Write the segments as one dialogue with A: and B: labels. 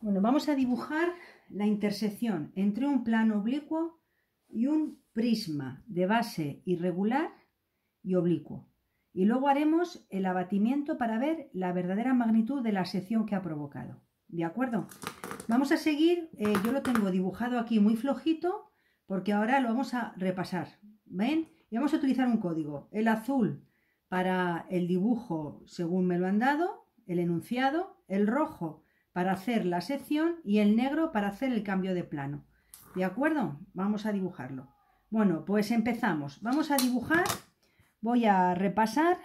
A: Bueno, vamos a dibujar la intersección entre un plano oblicuo y un prisma de base irregular y oblicuo. Y luego haremos el abatimiento para ver la verdadera magnitud de la sección que ha provocado. ¿De acuerdo? Vamos a seguir, eh, yo lo tengo dibujado aquí muy flojito, porque ahora lo vamos a repasar. ¿Ven? Y vamos a utilizar un código. El azul para el dibujo según me lo han dado, el enunciado, el rojo para hacer la sección y el negro para hacer el cambio de plano. ¿De acuerdo? Vamos a dibujarlo. Bueno, pues empezamos. Vamos a dibujar. Voy a repasar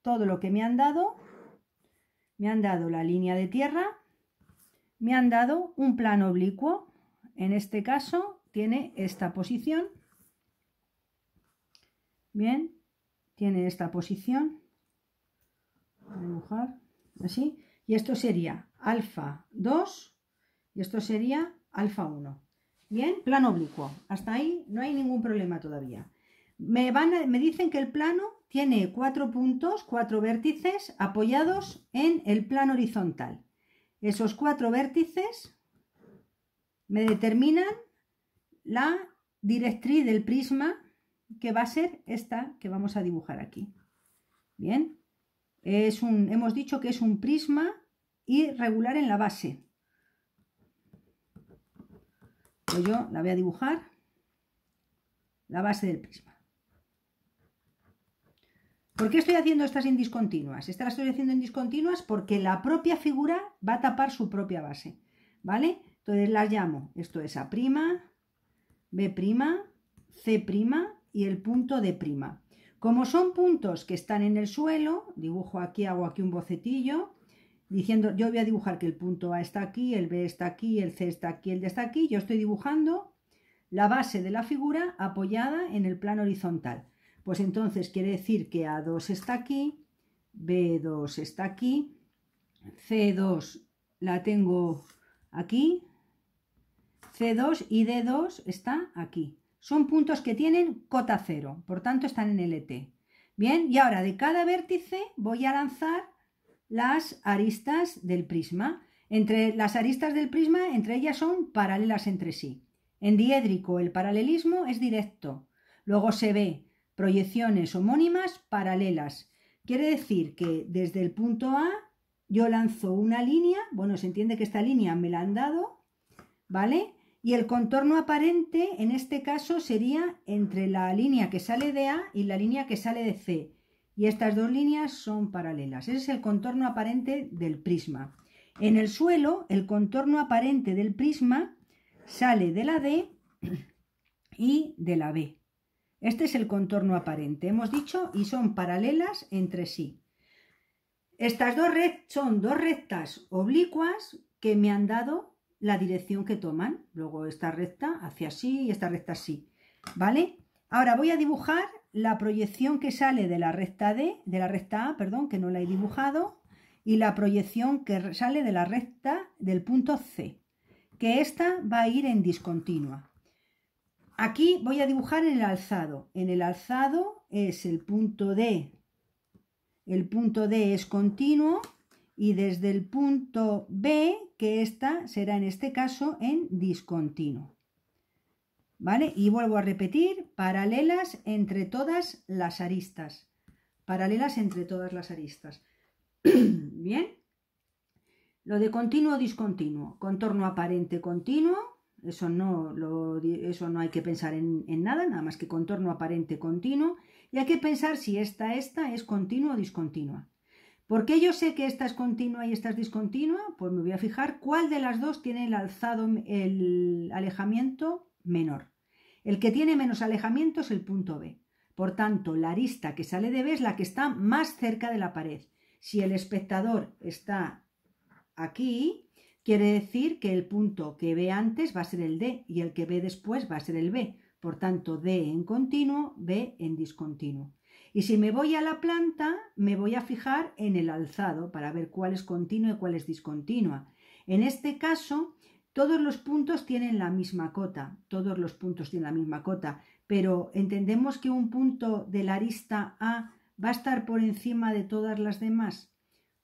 A: todo lo que me han dado. Me han dado la línea de tierra. Me han dado un plano oblicuo. En este caso tiene esta posición. Bien, tiene esta posición. dibujar así. Y esto sería alfa 2 y esto sería alfa 1. Bien, plano oblicuo. Hasta ahí no hay ningún problema todavía. Me, van me dicen que el plano tiene cuatro puntos, cuatro vértices apoyados en el plano horizontal. Esos cuatro vértices me determinan la directriz del prisma que va a ser esta que vamos a dibujar aquí. Bien, es un, hemos dicho que es un prisma y regular en la base. Pues yo la voy a dibujar, la base del prisma. ¿Por qué estoy haciendo estas en discontinuas? Estas las estoy haciendo en discontinuas porque la propia figura va a tapar su propia base, ¿vale? Entonces las llamo, esto es A', B', C' y el punto D'. Como son puntos que están en el suelo, dibujo aquí, hago aquí un bocetillo, diciendo, yo voy a dibujar que el punto A está aquí, el B está aquí, el C está aquí, el D está aquí, yo estoy dibujando la base de la figura apoyada en el plano horizontal. Pues entonces quiere decir que A2 está aquí, B2 está aquí, C2 la tengo aquí, C2 y D2 está aquí. Son puntos que tienen cota cero, por tanto están en LT. E Bien, y ahora de cada vértice voy a lanzar las aristas del prisma. Entre las aristas del prisma, entre ellas son paralelas entre sí. En diédrico, el paralelismo es directo. Luego se ve proyecciones homónimas paralelas. Quiere decir que desde el punto A yo lanzo una línea, bueno, se entiende que esta línea me la han dado, ¿vale? Y el contorno aparente en este caso sería entre la línea que sale de A y la línea que sale de C y estas dos líneas son paralelas. Ese es el contorno aparente del prisma. En el suelo, el contorno aparente del prisma sale de la D y de la B. Este es el contorno aparente, hemos dicho, y son paralelas entre sí. Estas dos son dos rectas oblicuas que me han dado la dirección que toman. Luego esta recta hacia sí y esta recta así. ¿Vale? Ahora voy a dibujar la proyección que sale de la recta D, de la recta A, perdón, que no la he dibujado, y la proyección que sale de la recta del punto C, que esta va a ir en discontinua. Aquí voy a dibujar en el alzado. En el alzado es el punto D. El punto D es continuo y desde el punto B, que esta será en este caso en discontinuo. ¿vale? Y vuelvo a repetir, paralelas entre todas las aristas. Paralelas entre todas las aristas. Bien. Lo de continuo discontinuo, contorno aparente continuo, eso no, eso no hay que pensar en, en, nada, nada más que contorno aparente continuo, y hay que pensar si esta, esta es continua o discontinua. ¿Por qué yo sé que esta es continua y esta es discontinua? Pues me voy a fijar cuál de las dos tiene el alzado, el alejamiento menor. El que tiene menos alejamiento es el punto B. Por tanto, la arista que sale de B es la que está más cerca de la pared. Si el espectador está aquí, quiere decir que el punto que ve antes va a ser el D y el que ve después va a ser el B. Por tanto, D en continuo, B en discontinuo. Y si me voy a la planta, me voy a fijar en el alzado para ver cuál es continuo y cuál es discontinua. En este caso, todos los puntos tienen la misma cota, todos los puntos tienen la misma cota, pero entendemos que un punto de la arista A va a estar por encima de todas las demás.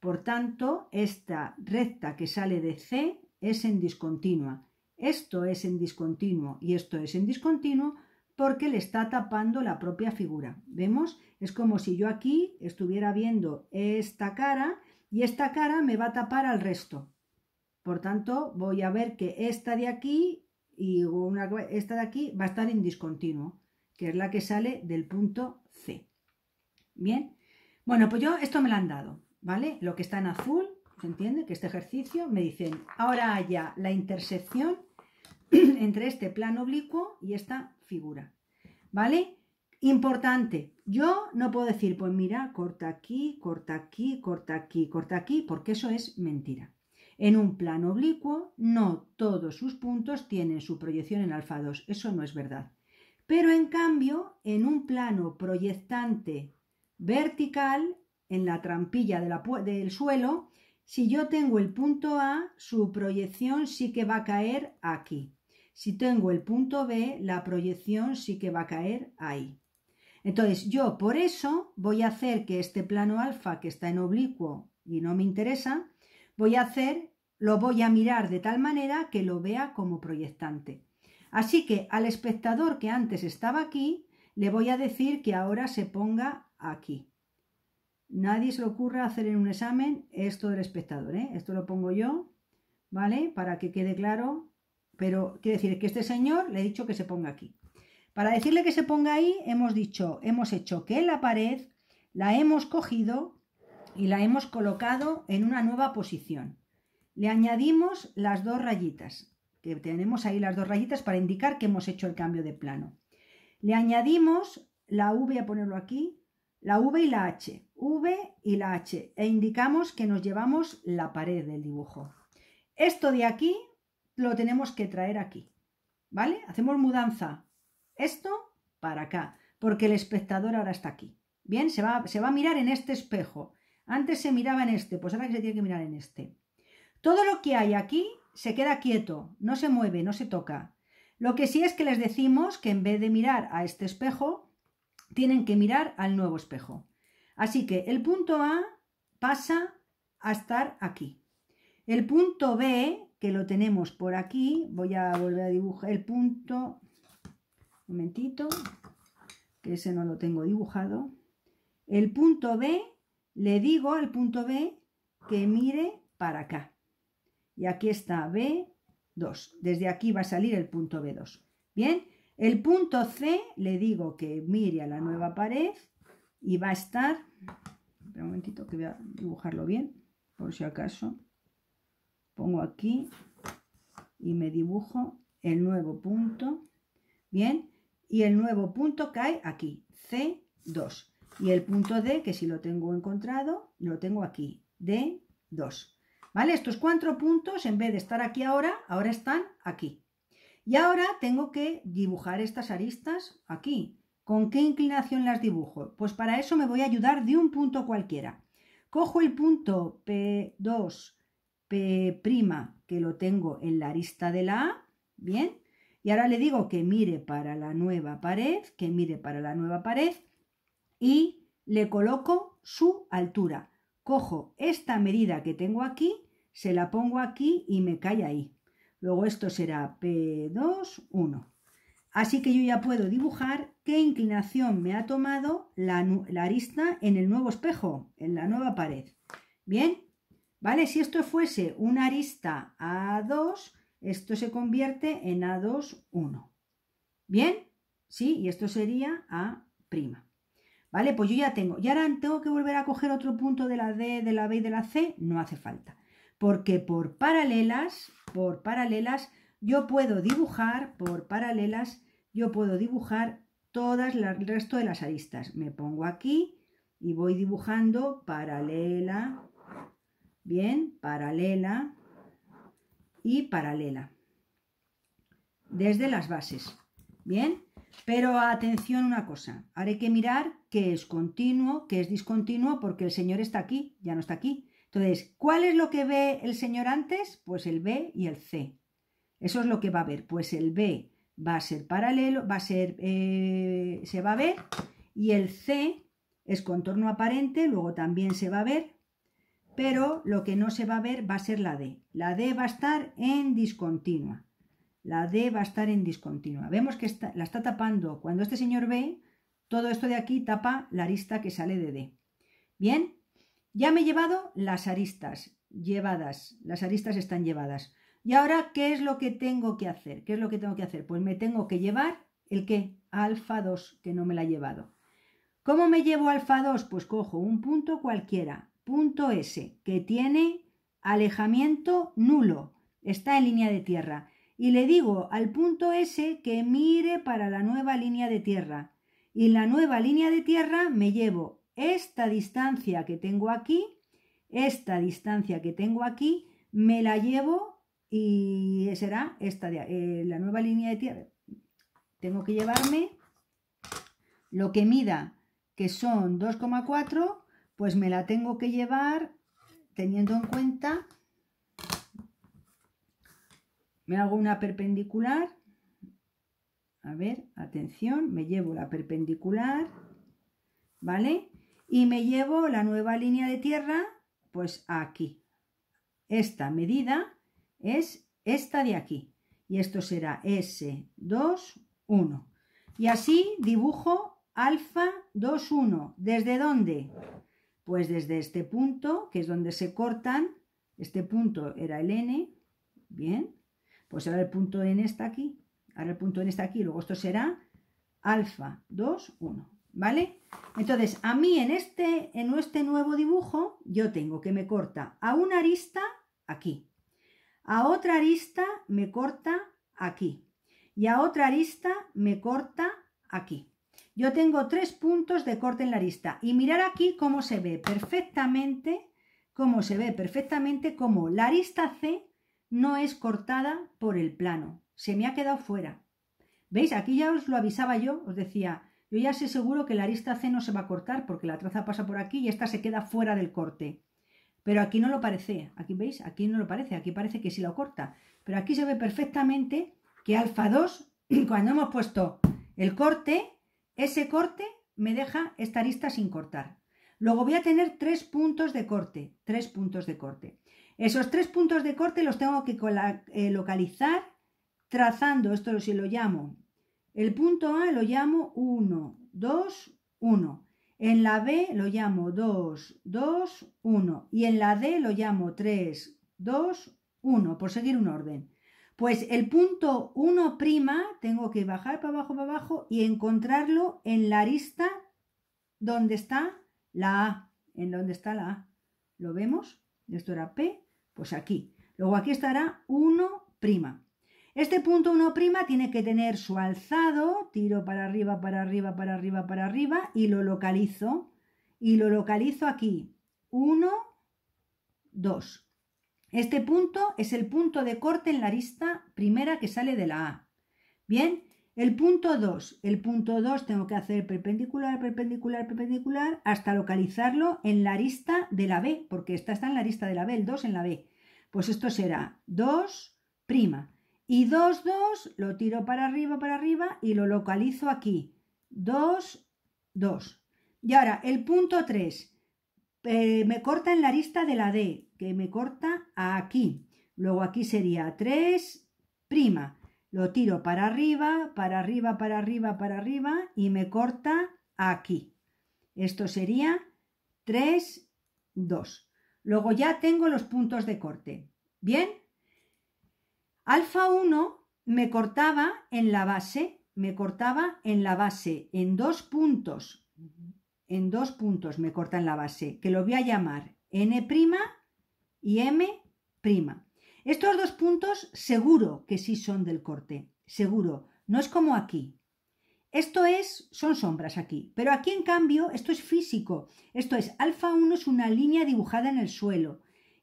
A: Por tanto, esta recta que sale de C es en discontinua. Esto es en discontinuo y esto es en discontinuo porque le está tapando la propia figura. ¿Vemos? Es como si yo aquí estuviera viendo esta cara y esta cara me va a tapar al resto. Por tanto, voy a ver que esta de aquí y una, esta de aquí va a estar en discontinuo, que es la que sale del punto C. Bien, bueno, pues yo esto me lo han dado, ¿vale? Lo que está en azul, ¿se entiende? Que este ejercicio me dicen, ahora haya la intersección entre este plano oblicuo y esta figura, ¿vale? Importante, yo no puedo decir, pues mira, corta aquí, corta aquí, corta aquí, corta aquí, porque eso es mentira. En un plano oblicuo, no todos sus puntos tienen su proyección en alfa 2, eso no es verdad. Pero en cambio, en un plano proyectante vertical, en la trampilla del suelo, si yo tengo el punto A, su proyección sí que va a caer aquí. Si tengo el punto B, la proyección sí que va a caer ahí. Entonces, yo por eso voy a hacer que este plano alfa que está en oblicuo y no me interesa, Voy a hacer, lo voy a mirar de tal manera que lo vea como proyectante. Así que al espectador que antes estaba aquí, le voy a decir que ahora se ponga aquí. Nadie se le ocurra hacer en un examen esto del espectador, ¿eh? Esto lo pongo yo, ¿vale? Para que quede claro. Pero quiere decir que este señor le he dicho que se ponga aquí. Para decirle que se ponga ahí, hemos dicho, hemos hecho que la pared la hemos cogido y la hemos colocado en una nueva posición. Le añadimos las dos rayitas, que tenemos ahí las dos rayitas para indicar que hemos hecho el cambio de plano. Le añadimos la V, a ponerlo aquí, la V y la H, V y la H, e indicamos que nos llevamos la pared del dibujo. Esto de aquí lo tenemos que traer aquí, ¿vale? Hacemos mudanza, esto para acá, porque el espectador ahora está aquí. Bien, se va, se va a mirar en este espejo. Antes se miraba en este, pues ahora que se tiene que mirar en este. Todo lo que hay aquí se queda quieto, no se mueve, no se toca. Lo que sí es que les decimos que en vez de mirar a este espejo, tienen que mirar al nuevo espejo. Así que el punto A pasa a estar aquí. El punto B, que lo tenemos por aquí, voy a volver a dibujar el punto, un momentito, que ese no lo tengo dibujado. El punto B le digo al punto B que mire para acá. Y aquí está B2. Desde aquí va a salir el punto B2. Bien, el punto C le digo que mire a la nueva pared y va a estar... un momentito que voy a dibujarlo bien, por si acaso. Pongo aquí y me dibujo el nuevo punto. Bien, y el nuevo punto cae aquí, C2. Y el punto D, que si lo tengo encontrado, lo tengo aquí, D2. ¿Vale? Estos cuatro puntos, en vez de estar aquí ahora, ahora están aquí. Y ahora tengo que dibujar estas aristas aquí. ¿Con qué inclinación las dibujo? Pues para eso me voy a ayudar de un punto cualquiera. Cojo el punto P2, P', que lo tengo en la arista de la A, ¿bien? Y ahora le digo que mire para la nueva pared, que mire para la nueva pared, y le coloco su altura. Cojo esta medida que tengo aquí, se la pongo aquí y me cae ahí. Luego esto será P2, 1. Así que yo ya puedo dibujar qué inclinación me ha tomado la, arista en el nuevo espejo, en la nueva pared. Bien, ¿vale? Si esto fuese una arista A2, esto se convierte en A2, 1. ¿Bien? Sí, y esto sería A'. ¿Vale? Pues yo ya tengo. ¿Y ahora tengo que volver a coger otro punto de la D, de la B y de la C? No hace falta. Porque por paralelas, por paralelas, yo puedo dibujar, por paralelas, yo puedo dibujar todas el resto de las aristas. Me pongo aquí y voy dibujando paralela, bien, paralela y paralela. Desde las bases, bien. Pero atención una cosa, haré que mirar qué es continuo, qué es discontinuo, porque el Señor está aquí, ya no está aquí. Entonces, ¿cuál es lo que ve el Señor antes? Pues el B y el C. Eso es lo que va a ver. Pues el B va a ser paralelo, va a ser, eh, se va a ver, y el C es contorno aparente, luego también se va a ver, pero lo que no se va a ver va a ser la D. La D va a estar en discontinua. La D va a estar en discontinua. Vemos que la está tapando. Cuando este señor ve, todo esto de aquí tapa la arista que sale de D. Bien, ya me he llevado las aristas llevadas. Las aristas están llevadas. Y ahora, ¿qué es lo que tengo que hacer? ¿Qué es lo que tengo que hacer? Pues me tengo que llevar el qué? Alfa 2, que no me la ha llevado. ¿Cómo me llevo alfa 2? Pues cojo un punto cualquiera, punto S, que tiene alejamiento nulo, está en línea de tierra y le digo al punto S que mire para la nueva línea de tierra. Y la nueva línea de tierra me llevo esta distancia que tengo aquí, esta distancia que tengo aquí, me la llevo y será esta eh, la nueva línea de tierra. Tengo que llevarme lo que mida, que son 2,4, pues me la tengo que llevar teniendo en cuenta me hago una perpendicular, a ver, atención, me llevo la perpendicular, ¿vale? Y me llevo la nueva línea de tierra, pues aquí. Esta medida es esta de aquí. Y esto será S2, 1. Y así dibujo alfa 2, ¿Desde dónde? Pues desde este punto, que es donde se cortan. Este punto era el N, bien, pues ahora el punto en esta aquí, ahora el punto en esta aquí, luego esto será alfa 2, 1, ¿vale? Entonces, a mí en este, en este nuevo dibujo, yo tengo que me corta a una arista aquí, a otra arista me corta aquí y a otra arista me corta aquí. Yo tengo tres puntos de corte en la arista y mirar aquí cómo se ve perfectamente, cómo se ve perfectamente como la arista C no es cortada por el plano. Se me ha quedado fuera. ¿Veis? Aquí ya os lo avisaba yo, os decía, yo ya sé seguro que la arista C no se va a cortar porque la traza pasa por aquí y esta se queda fuera del corte. Pero aquí no lo parece, aquí veis, aquí no lo parece, aquí parece que sí lo corta. Pero aquí se ve perfectamente que alfa 2, cuando hemos puesto el corte, ese corte me deja esta arista sin cortar. Luego voy a tener tres puntos de corte, tres puntos de corte. Esos tres puntos de corte los tengo que eh, localizar trazando, esto si lo llamo, el punto A lo llamo 1, 2, 1. En la B lo llamo 2, 2, 1. Y en la D lo llamo 3, 2, 1, por seguir un orden. Pues el punto 1' tengo que bajar para abajo, para abajo y encontrarlo en la arista donde está la A. En donde está la A. ¿Lo vemos? Esto era P. Pues aquí. Luego aquí estará 1'. Este punto 1' tiene que tener su alzado, tiro para arriba, para arriba, para arriba, para arriba, y lo localizo. Y lo localizo aquí. 1, 2. Este punto es el punto de corte en la arista primera que sale de la A. Bien, el punto 2, el punto 2 tengo que hacer perpendicular, perpendicular, perpendicular hasta localizarlo en la arista de la B, porque esta está en la arista de la B, el 2 en la B. Pues esto será 2'. Y 2, 2 lo tiro para arriba, para arriba y lo localizo aquí. 2, 2. Y ahora el punto 3. Eh, me corta en la arista de la D, que me corta aquí. Luego aquí sería 3'. Lo tiro para arriba, para arriba, para arriba, para arriba y me corta aquí. Esto sería 3, 2. Luego ya tengo los puntos de corte. ¿Bien? Alfa 1 me cortaba en la base, me cortaba en la base, en dos puntos. En dos puntos me corta en la base, que lo voy a llamar N' y M'. Estos dos puntos seguro que sí son del corte, seguro, no es como aquí. Esto es, son sombras aquí, pero aquí en cambio esto es físico, esto es, alfa 1 es una línea dibujada en el suelo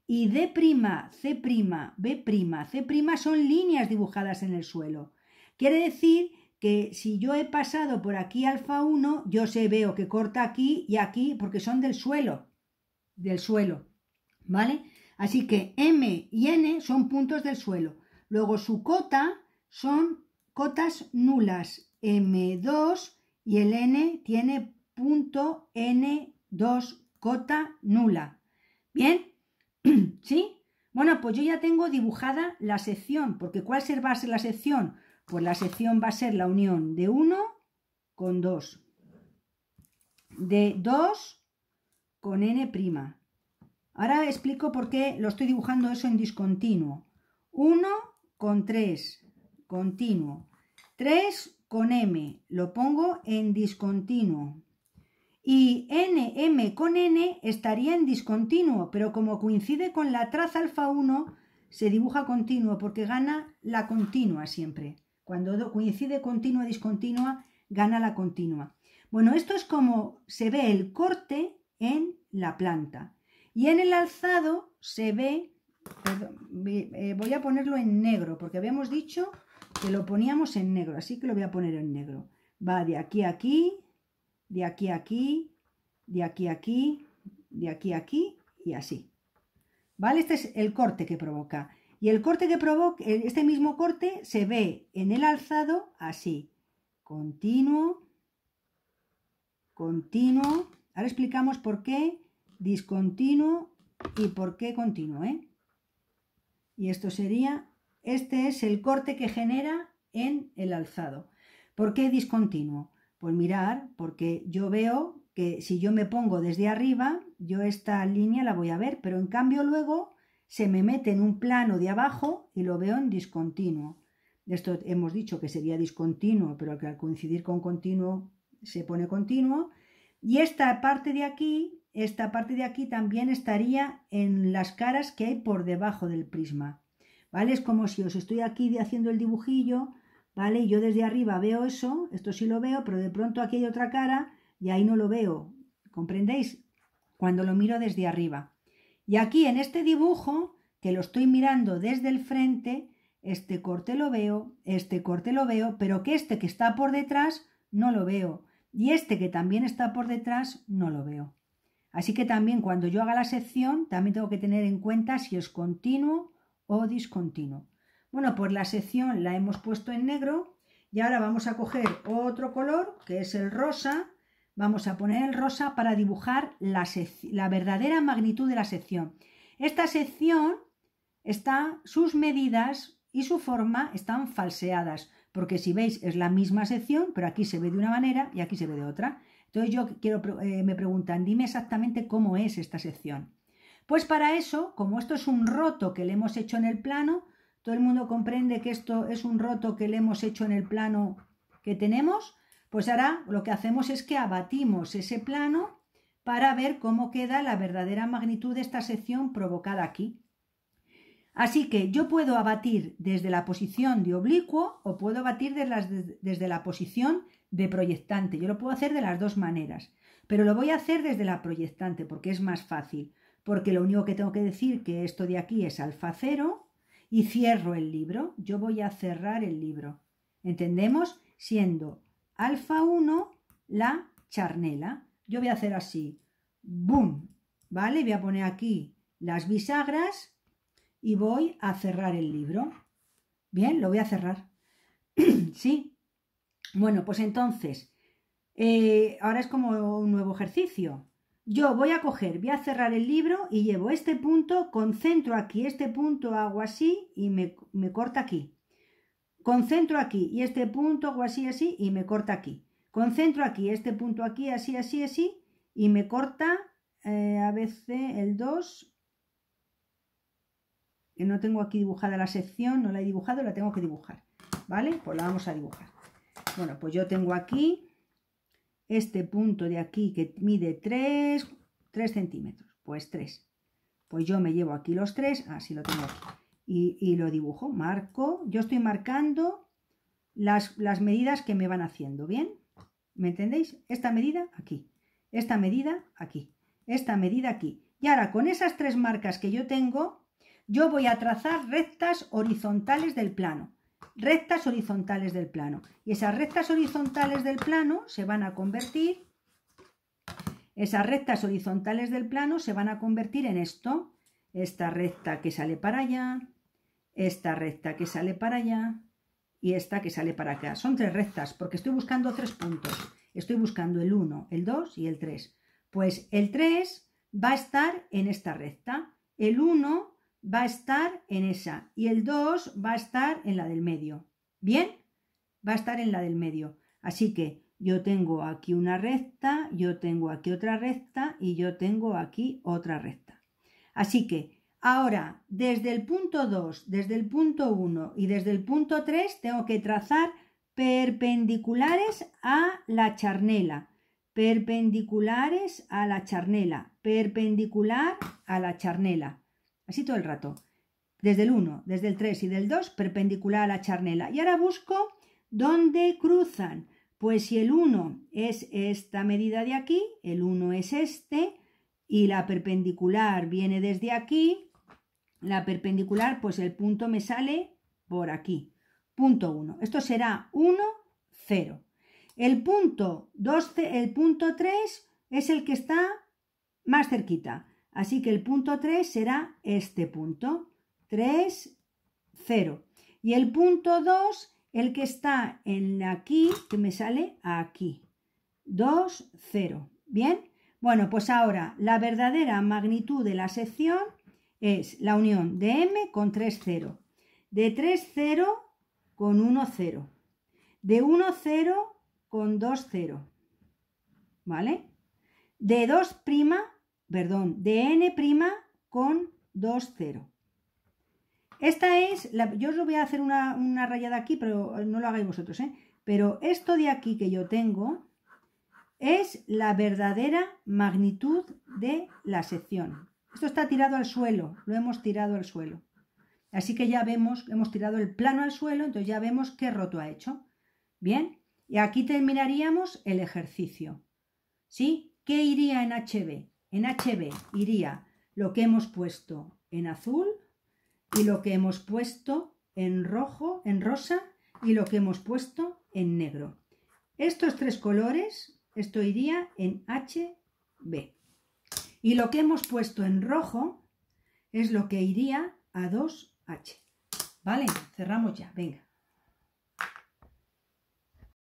A: y D', C', B', C' son líneas dibujadas en el suelo. Quiere decir que si yo he pasado por aquí alfa 1, yo se veo que corta aquí y aquí porque son del suelo, del suelo, ¿vale? Así que M y N son puntos del suelo. Luego su cota son cotas nulas, M2 y el N tiene punto N2 cota nula. ¿Bien? ¿Sí? Bueno, pues yo ya tengo dibujada la sección, porque ¿cuál va a ser la sección? Pues la sección va a ser la unión de 1 con 2, de 2 con n', Ahora explico por qué lo estoy dibujando eso en discontinuo. 1 con 3, continuo. 3 con m, lo pongo en discontinuo. Y nm con n estaría en discontinuo, pero como coincide con la traza alfa 1, se dibuja continuo porque gana la continua siempre. Cuando coincide continua, discontinua, gana la continua. Bueno, esto es como se ve el corte en la planta. Y en el alzado se ve, eh, voy a ponerlo en negro, porque habíamos dicho que lo poníamos en negro, así que lo voy a poner en negro. Va de aquí a aquí, de aquí a aquí, de aquí a aquí, de aquí a aquí y así. ¿Vale? Este es el corte que provoca. Y el corte que provoca, eh, este mismo corte se ve en el alzado así. Continuo, continuo. Ahora explicamos por qué discontinuo y por qué continuo. ¿eh? Y esto sería, este es el corte que genera en el alzado. ¿Por qué discontinuo? Pues mirar, porque yo veo que si yo me pongo desde arriba, yo esta línea la voy a ver, pero en cambio luego se me mete en un plano de abajo y lo veo en discontinuo. Esto hemos dicho que sería discontinuo, pero que al coincidir con continuo se pone continuo. Y esta parte de aquí esta parte de aquí también estaría en las caras que hay por debajo del prisma. ¿Vale? Es como si os estoy aquí haciendo el dibujillo, ¿vale? Y yo desde arriba veo eso, esto sí lo veo, pero de pronto aquí hay otra cara y ahí no lo veo. ¿Comprendéis? Cuando lo miro desde arriba. Y aquí en este dibujo, que lo estoy mirando desde el frente, este corte lo veo, este corte lo veo, pero que este que está por detrás no lo veo. Y este que también está por detrás no lo veo. Así que también cuando yo haga la sección, también tengo que tener en cuenta si es continuo o discontinuo. Bueno, pues la sección la hemos puesto en negro y ahora vamos a coger otro color, que es el rosa. Vamos a poner el rosa para dibujar la, la verdadera magnitud de la sección. Esta sección está, sus medidas y su forma están falseadas, porque si veis es la misma sección, pero aquí se ve de una manera y aquí se ve de otra. Entonces yo quiero, eh, me preguntan, dime exactamente cómo es esta sección. Pues para eso, como esto es un roto que le hemos hecho en el plano, todo el mundo comprende que esto es un roto que le hemos hecho en el plano que tenemos, pues ahora lo que hacemos es que abatimos ese plano para ver cómo queda la verdadera magnitud de esta sección provocada aquí. Así que yo puedo abatir desde la posición de oblicuo o puedo abatir desde la, desde la posición de proyectante. Yo lo puedo hacer de las dos maneras, pero lo voy a hacer desde la proyectante porque es más fácil, porque lo único que tengo que decir que esto de aquí es alfa cero y cierro el libro. Yo voy a cerrar el libro. ¿Entendemos? Siendo alfa 1 la charnela. Yo voy a hacer así. ¡Boom! ¿Vale? Voy a poner aquí las bisagras y voy a cerrar el libro. Bien, lo voy a cerrar. sí, bueno, pues entonces, eh, ahora es como un nuevo ejercicio. Yo voy a coger, voy a cerrar el libro y llevo este punto, concentro aquí, este punto hago así y me, corta aquí. Concentro aquí y este punto hago así, así y me corta aquí. Concentro aquí, este punto aquí, así, así, así y me corta eh, a veces el 2. Que no tengo aquí dibujada la sección, no la he dibujado, la tengo que dibujar. ¿Vale? Pues la vamos a dibujar. Bueno, pues yo tengo aquí este punto de aquí que mide 3, centímetros. Pues 3. Pues yo me llevo aquí los 3, así ah, lo tengo aquí. Y, lo dibujo, marco. Yo estoy marcando las, las medidas que me van haciendo, ¿bien? ¿Me entendéis? Esta medida aquí, esta medida aquí, esta medida aquí. Y ahora con esas tres marcas que yo tengo, yo voy a trazar rectas horizontales del plano rectas horizontales del plano. Y esas rectas horizontales del plano se van a convertir, esas rectas horizontales del plano se van a convertir en esto, esta recta que sale para allá, esta recta que sale para allá y esta que sale para acá. Son tres rectas porque estoy buscando tres puntos. Estoy buscando el 1, el 2 y el 3. Pues el 3 va a estar en esta recta. El 1 va a estar en esa y el 2 va a estar en la del medio. ¿Bien? Va a estar en la del medio. Así que yo tengo aquí una recta, yo tengo aquí otra recta y yo tengo aquí otra recta. Así que ahora, desde el punto 2, desde el punto 1 y desde el punto 3, tengo que trazar perpendiculares a la charnela, perpendiculares a la charnela, perpendicular a la charnela todo el rato. Desde el 1, desde el 3 y del 2, perpendicular a la charnela. Y ahora busco dónde cruzan. Pues si el 1 es esta medida de aquí, el 1 es este, y la perpendicular viene desde aquí, la perpendicular, pues el punto me sale por aquí. Punto 1. Esto será 1, 0. El punto, el punto 3 es el que está más cerquita. Así que el punto 3 será este punto. 3, 0. Y el punto 2, el que está en aquí, que me sale aquí. 2, 0. ¿Bien? Bueno, pues ahora la verdadera magnitud de la sección es la unión de m con 3, 0. De 3, 0 con 1, 0. De 1, 0 con 2, 0. ¿Vale? De 2' perdón, de n' con 2, 0. Esta es, yo os lo voy a hacer una, una, rayada aquí, pero no lo hagáis vosotros, ¿eh? Pero esto de aquí que yo tengo es la verdadera magnitud de la sección. Esto está tirado al suelo, lo hemos tirado al suelo. Así que ya vemos, hemos tirado el plano al suelo, entonces ya vemos qué roto ha hecho. Bien, y aquí terminaríamos el ejercicio. ¿Sí? ¿Qué iría en HB? En HB iría lo que hemos puesto en azul y lo que hemos puesto en rojo, en rosa y lo que hemos puesto en negro. Estos tres colores, esto iría en HB. Y lo que hemos puesto en rojo es lo que iría a 2H. ¿Vale? Cerramos ya, venga.